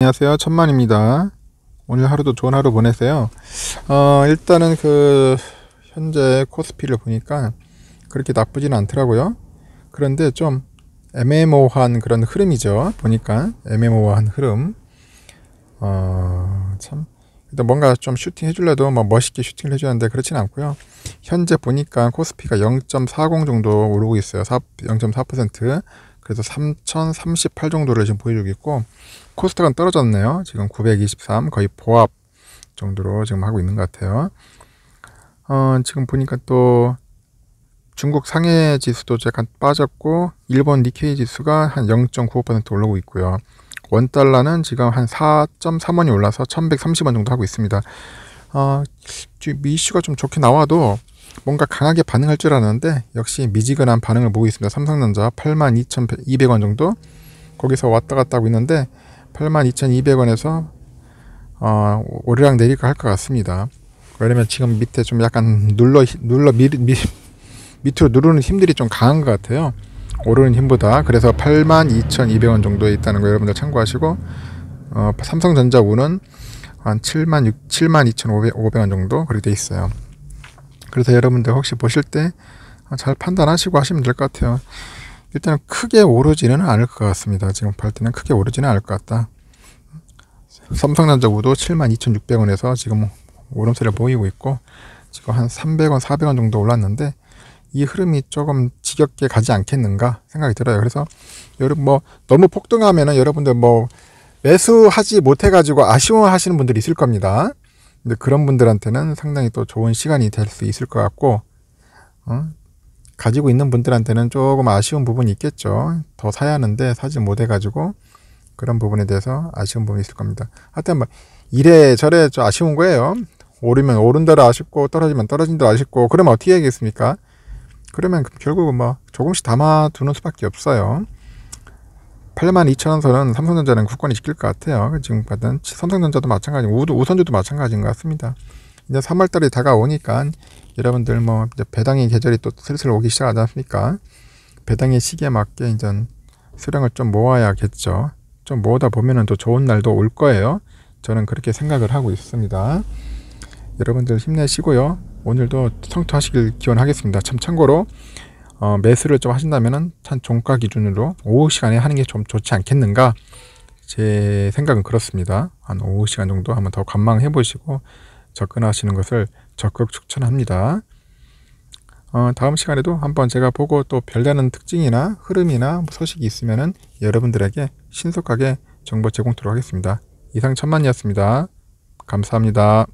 안녕하세요 천만입니다 오늘 하루도 좋은 하루 보내세요 어, 일단은 그 현재 코스피를 보니까 그렇게 나쁘진 않더라고요 그런데 좀 애매모호한 그런 흐름이죠 보니까 애매모호한 흐름 어, 참 일단 뭔가 좀 슈팅 해주려도 막 뭐 멋있게 슈팅을 해주는데 그렇진 않고요 현재 보니까 코스피가 0.40 정도 오르고 있어요 0.4% 그래서 3038 정도를 지금 보여주고 있고 코스트가 떨어졌네요. 지금 923 거의 보합 정도로 지금 하고 있는 것 같아요. 어, 지금 보니까 또 중국 상해 지수도 약간 빠졌고 일본 니케이 지수가 한 0.95% 올라오고 있고요. 원 달러는 지금 한 4.3원이 올라서 1,130원 정도 하고 있습니다. 어, 미슈가 좀 좋게 나와도 뭔가 강하게 반응할 줄 알았는데 역시 미지근한 반응을 보고 있습니다. 삼성전자 82,200원 정도 거기서 왔다 갔다 하고 있는데 82,200원에서 어, 오르락 내리락 할 것 같습니다. 왜냐면 지금 밑에 좀 약간 눌러 눌러 미, 미, 밑으로 누르는 힘들이 좀 강한 것 같아요. 오르는 힘보다 그래서 82,200원 정도에 있다는 거 여러분들 참고하시고 어, 삼성전자 우는 한7 6 72,500원 정도 그렇게 돼 있어요. 그래서 여러분들 혹시 보실 때 잘 판단하시고 하시면 될 것 같아요. 일단 크게 오르지는 않을 것 같습니다. 지금 팔 때는 크게 오르지는 않을 것 같다. 삼성전자우도 72,600원에서 지금 오름세를 보이고 있고 지금 한 300원, 400원 정도 올랐는데 이 흐름이 조금 지겹게 가지 않겠는가 생각이 들어요. 그래서 여러분 뭐 너무 폭등하면은 여러분들 뭐 매수하지 못해 가지고 아쉬워하시는 분들이 있을 겁니다. 근데 그런 분들한테는 상당히 또 좋은 시간이 될 수 있을 것 같고 어? 가지고 있는 분들한테는 조금 아쉬운 부분이 있겠죠. 더 사야 하는데 사지 못해가지고 그런 부분에 대해서 아쉬운 부분이 있을 겁니다. 하여튼 뭐 이래 저래 좀 아쉬운 거예요. 오르면 오른 대로 아쉽고 떨어지면 떨어진 대로 아쉽고 그러면 어떻게 해야겠습니까? 그러면 결국은 뭐 조금씩 담아두는 수밖에 없어요. 82,000원 선은 삼성전자는 국권이 지킬 것 같아요. 그 지금 받은 삼성전자도 마찬가지고 우선주도 마찬가지인 것 같습니다. 이제 3월달이 다가오니까 여러분들 뭐 배당의 계절이 또 슬슬 오기 시작하지 않습니까? 배당의 시기에 맞게 이제 수량을 좀 모아야겠죠. 좀 모으다 보면은 또 좋은 날도 올 거예요. 저는 그렇게 생각을 하고 있습니다. 여러분들 힘내시고요. 오늘도 성투하시길 기원하겠습니다. 참 참고로 어, 매수를 좀 하신다면은 참 종가 기준으로 오후 시간에 하는 게 좀 좋지 않겠는가 제 생각은 그렇습니다. 한 오후 시간 정도 한번 더 관망해 보시고 접근하시는 것을 적극 추천합니다. 어, 다음 시간에도 한번 제가 보고 또 별다른 특징이나 흐름이나 뭐 소식이 있으면 여러분들에게 신속하게 정보 제공토록 하겠습니다. 이상 천만이었습니다. 감사합니다.